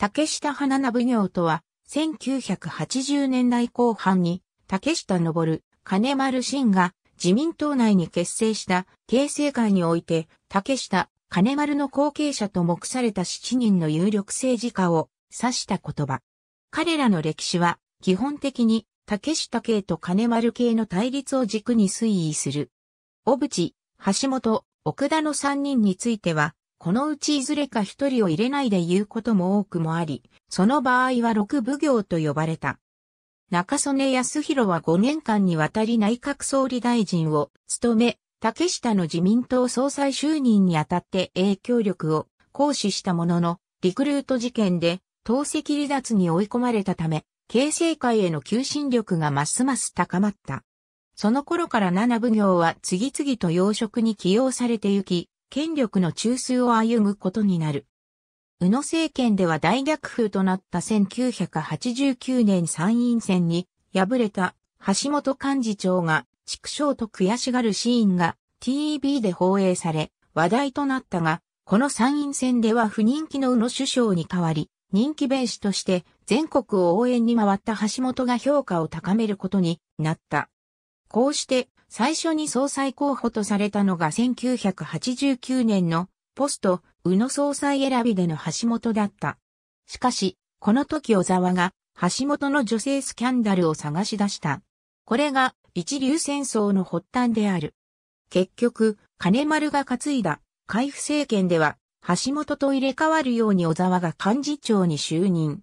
竹下花奉行とは、1980年代後半に、竹下登、金丸信が自民党内に結成した形成会において、竹下、金丸の後継者と目された7人の有力政治家を指した言葉。彼らの歴史は、基本的に竹下系と金丸系の対立を軸に推移する。小渕、橋本、奥田の3人については、このうちいずれか一人を入れないで言うことも多くもあり、その場合は六奉行と呼ばれた。中曽根康弘は5年間にわたり内閣総理大臣を務め、竹下の自民党総裁就任にあたって影響力を行使したものの、リクルート事件で党籍離脱に追い込まれたため、形成会への求心力がますます高まった。その頃から七奉行は次々と要職に起用されてゆき、権力の中枢を歩むことになる。宇野政権では大逆風となった1989年参院選に敗れた橋本幹事長が畜生と悔しがるシーンが TV で放映され話題となったが、この参院選では不人気の宇野首相に代わり、人気弁士として全国を応援に回った橋本が評価を高めることになった。こうして最初に総裁候補とされたのが1989年のポスト、宇野総裁選びでの橋本だった。しかし、この時小沢が橋本の女性スキャンダルを探し出した。これが一流戦争の発端である。結局、金丸が担いだ、海部政権では、橋本と入れ替わるように小沢が幹事長に就任。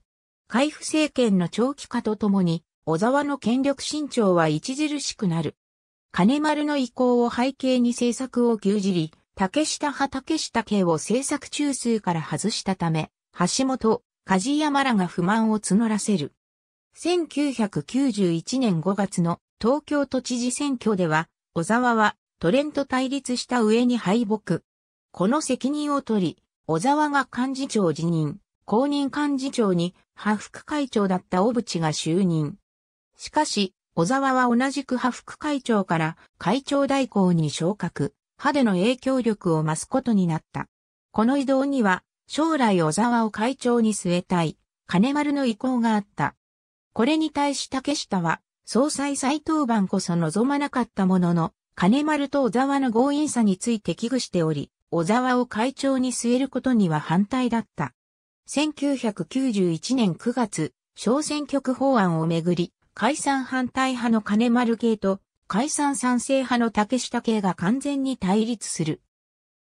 海部政権の長期化とともに、小沢の権力伸長は著しくなる。金丸の意向を背景に制作を牛耳り、竹下派竹下家を制作中枢から外したため、橋本、梶山らが不満を募らせる。1991年5月の東京都知事選挙では、小沢はトレンと対立した上に敗北。この責任を取り、小沢が幹事長辞任、公認幹事長に、派副会長だった小渕が就任。しかし、小沢は同じく派副会長から会長代行に昇格、派での影響力を増すことになった。この移動には、将来小沢を会長に据えたい、金丸の意向があった。これに対し竹下は、総裁再登板こそ望まなかったものの、金丸と小沢の強引さについて危惧しており、小沢を会長に据えることには反対だった。1991年9月、小選挙区法案をめぐり、解散反対派の金丸系と、解散賛成派の竹下系が完全に対立する。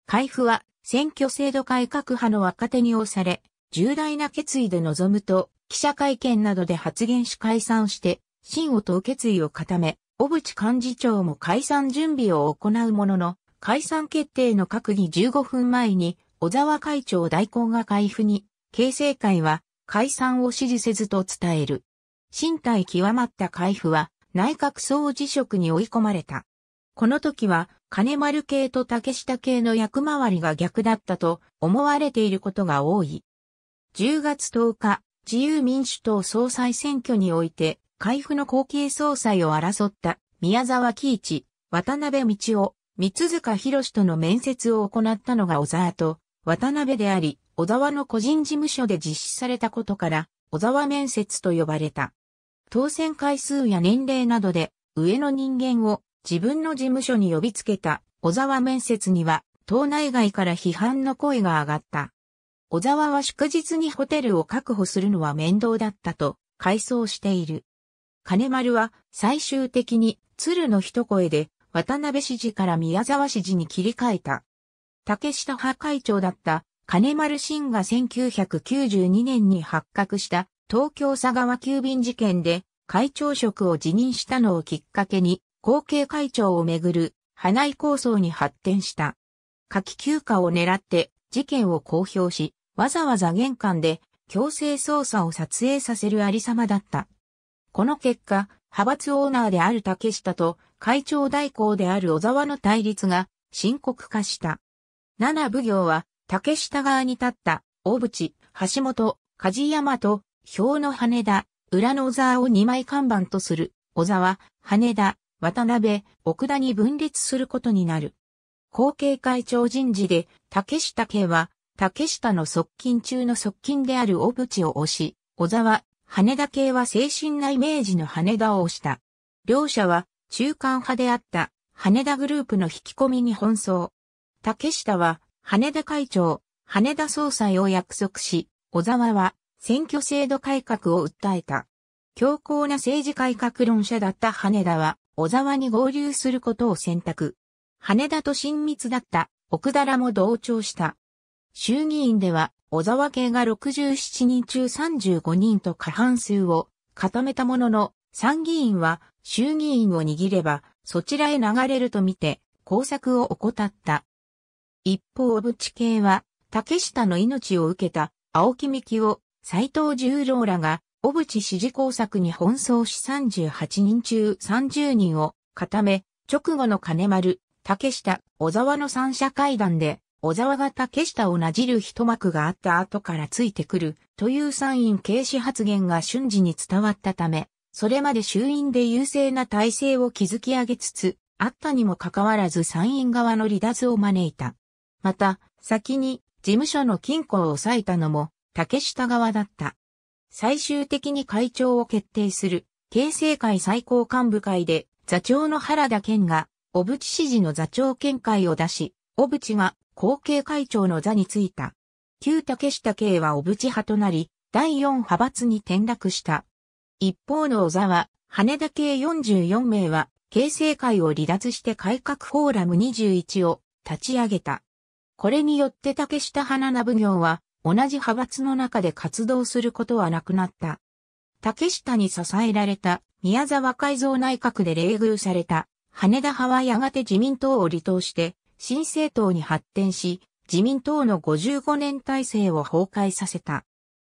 開府は選挙制度改革派の若手に押され、重大な決意で臨むと、記者会見などで発言し解散して、真を問う決意を固め、小渕幹事長も解散準備を行うものの、解散決定の閣議15分前に、小沢会長代行が開府に、形成会は解散を支持せずと伝える。身体極まった海部は内閣総辞職に追い込まれた。この時は金丸系と竹下系の役回りが逆だったと思われていることが多い。10月10日、自由民主党総裁選挙において、海部の後継総裁を争った宮沢喜一、渡辺道夫、三塚博との面接を行ったのが小沢と渡辺であり、小沢の個人事務所で実施されたことから、小沢面接と呼ばれた。当選回数や年齢などで、上の人間を自分の事務所に呼びつけた小沢面接には、党内外から批判の声が上がった。小沢は祝日にホテルを確保するのは面倒だったと、回想している。金丸は最終的に鶴の一声で渡辺支持から宮沢支持に切り替えた。竹下派会長だった金丸信が1992年に発覚した東京佐川急便事件で会長職を辞任したのをきっかけに、後継会長をめぐる花井構想に発展した。夏季休暇を狙って事件を公表し、わざわざ玄関で強制捜査を撮影させるありさまだった。この結果、派閥オーナーである竹下と会長代行である小沢の対立が深刻化した。七奉行は竹下側に立った大渕、橋本、梶山と表の羽田、裏の小沢を2枚看板とする、小沢、羽田、渡辺、奥田に分裂することになる。後継会長人事で、竹下家は、竹下の側近中の側近である小渕を押し、小沢、羽田系は精神なイメージの羽田を押した。両者は、中間派であった、羽田グループの引き込みに奔走。竹下は、羽田会長、羽田総裁を約束し、小沢は、選挙制度改革を訴えた。強硬な政治改革論者だった羽田は、小沢に合流することを選択。羽田と親密だった奥田も同調した。衆議院では、小沢系が67人中35人と過半数を固めたものの、参議院は衆議院を握れば、そちらへ流れるとみて、工作を怠った。一方、小渕系は、竹下の命を受けた青木幹を斎藤十郎らが、小渕支持工作に奔走し38人中30人を固め、直後の金丸、竹下、小沢の三者会談で、小沢が竹下をなじる一幕があった後からついてくるという参院軽視発言が瞬時に伝わったため、それまで衆院で優勢な体制を築き上げつつ、あったにもかかわらず参院側の離脱を招いた。また、先に事務所の金庫を抑えたのも、竹下側だった。最終的に会長を決定する、形成会最高幹部会で、座長の原田健が、小渕支持の座長見解を出し、小渕が後継会長の座に就いた。旧竹下系は小渕派となり、第四派閥に転落した。一方の小沢、羽田系44名は、形成会を離脱して改革フォーラム21を立ち上げた。これによって竹下花名奉行は、同じ派閥の中で活動することはなくなった。竹下に支えられた宮沢改造内閣で冷遇された羽田派はやがて自民党を離党して新政党に発展し、自民党の55年体制を崩壊させた。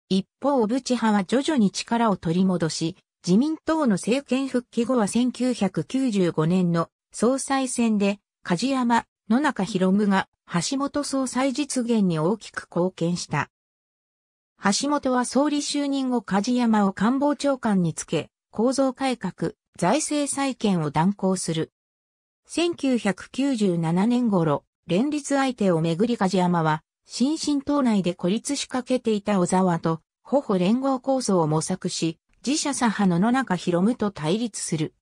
一方、小渕派は徐々に力を取り戻し、自民党の政権復帰後は1995年の総裁選で、梶山、野中博夢が橋本総裁実現に大きく貢献した。橋本は総理就任後梶山を官房長官につけ、構造改革、財政再建を断行する。1997年頃、連立相手をめぐり梶山は、新進党内で孤立しかけていた小沢と、ほほ連合構想を模索し、自社左派の野中博夢と対立する。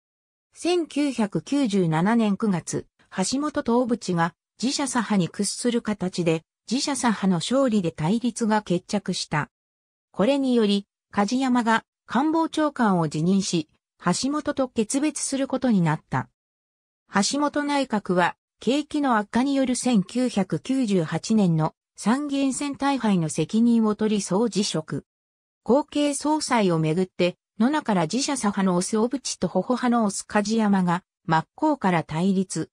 1997年9月、橋本東淵が自社左派に屈する形で、自社左派の勝利で対立が決着した。これにより、梶山が官房長官を辞任し、橋本と決別することになった。橋本内閣は、景気の悪化による1998年の参議院選大敗の責任を取り総辞職。後継総裁をめぐって、野中ら自社左派のオス小渕とホホ派のオス梶山が真っ向から対立。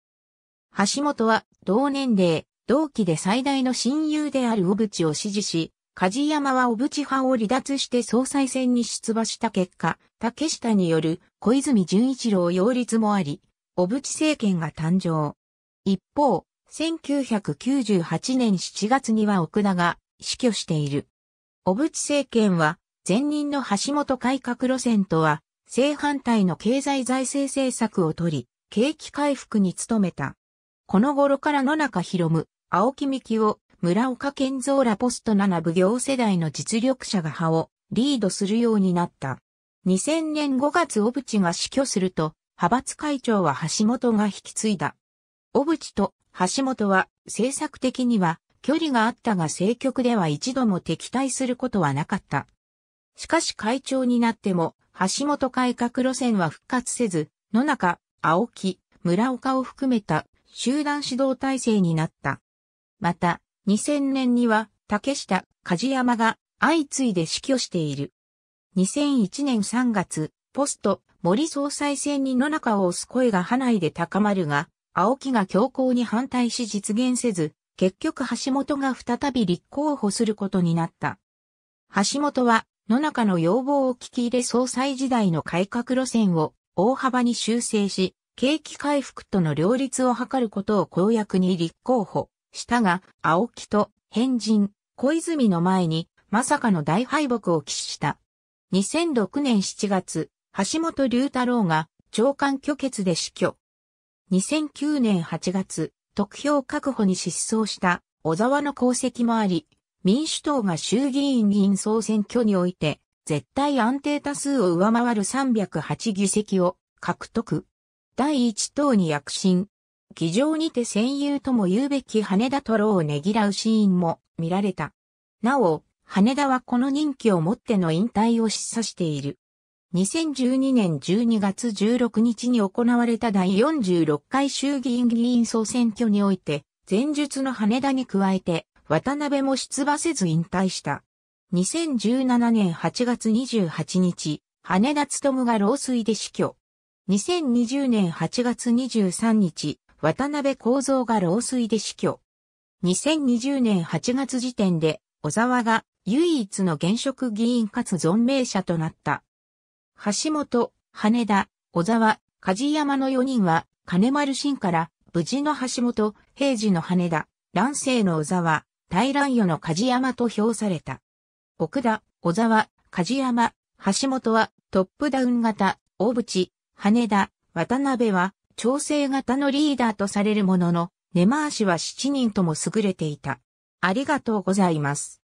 橋本は同年齢、同期で最大の親友である小渕を支持し、梶山は小渕派を離脱して総裁選に出馬した結果、竹下による小泉純一郎擁立もあり、小渕政権が誕生。一方、1998年7月には奥田が死去している。小渕政権は前任の橋本改革路線とは正反対の経済財政政策をとり、景気回復に努めた。この頃から野中博夢、青木幹夫、村岡健造らポスト7奉行世代の実力者が派をリードするようになった。2000年5月小渕が死去すると、派閥会長は橋本が引き継いだ。小渕と橋本は政策的には距離があったが政局では一度も敵対することはなかった。しかし会長になっても橋本改革路線は復活せず、野中、青木、村岡を含めた集団指導体制になった。また、2000年には竹下、梶山が相次いで死去している。2001年3月、ポスト、森総裁選に野中を押す声が派内で高まるが、青木が強行に反対し実現せず、結局橋本が再び立候補することになった。橋本は野中の要望を聞き入れ総裁時代の改革路線を大幅に修正し、景気回復との両立を図ることを公約に立候補したが、青木と変人、小泉の前に、まさかの大敗北を喫した。2006年7月、橋本龍太郎が長官拒決で死去。2009年8月、得票確保に失踪した小沢の功績もあり、民主党が衆議院議員総選挙において、絶対安定多数を上回る308議席を獲得。第一党に躍進。議場にて戦友とも言うべき羽田トロをねぎらうシーンも見られた。なお、羽田はこの任期をもっての引退を示唆している。2012年12月16日に行われた第46回衆議院議員総選挙において、前述の羽田に加えて、渡辺も出馬せず引退した。2017年8月28日、羽田勤が老衰で死去。2020年8月23日、渡辺幸三が老衰で死去。2020年8月時点で、小沢が唯一の現職議員かつ存命者となった。橋本、羽田、小沢、梶山の4人は、金丸新から、無事の橋本、平時の羽田、乱世の小沢、大乱世の梶山と評された。奥田、小沢、梶山、橋本は、トップダウン型、大淵、羽田、渡辺は、調整型のリーダーとされるものの、根回しは7人とも優れていた。ありがとうございます。